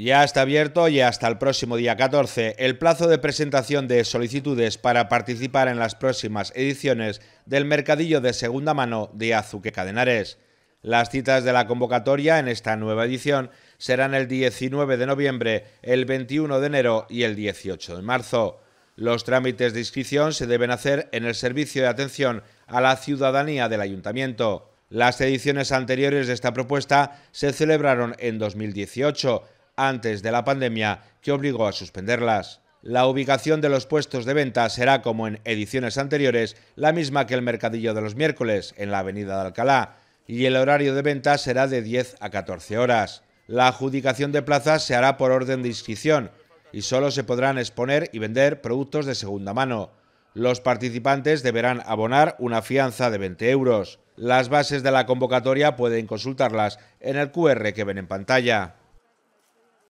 Ya está abierto y hasta el próximo día 14 el plazo de presentación de solicitudes para participar en las próximas ediciones del Mercadillo de Segunda Mano de Azuque Cadenares. Las citas de la convocatoria en esta nueva edición serán el 19 de noviembre, el 21 de enero y el 18 de marzo. Los trámites de inscripción se deben hacer en el Servicio de Atención a la Ciudadanía del Ayuntamiento. Las ediciones anteriores de esta propuesta se celebraron en 2018 antes de la pandemia que obligó a suspenderlas. La ubicación de los puestos de venta será, como en ediciones anteriores, la misma que el mercadillo de los miércoles, en la avenida de Alcalá, y el horario de venta será de 10 a 14 horas. La adjudicación de plazas se hará por orden de inscripción y solo se podrán exponer y vender productos de segunda mano. Los participantes deberán abonar una fianza de 20 euros. Las bases de la convocatoria pueden consultarlas en el QR que ven en pantalla.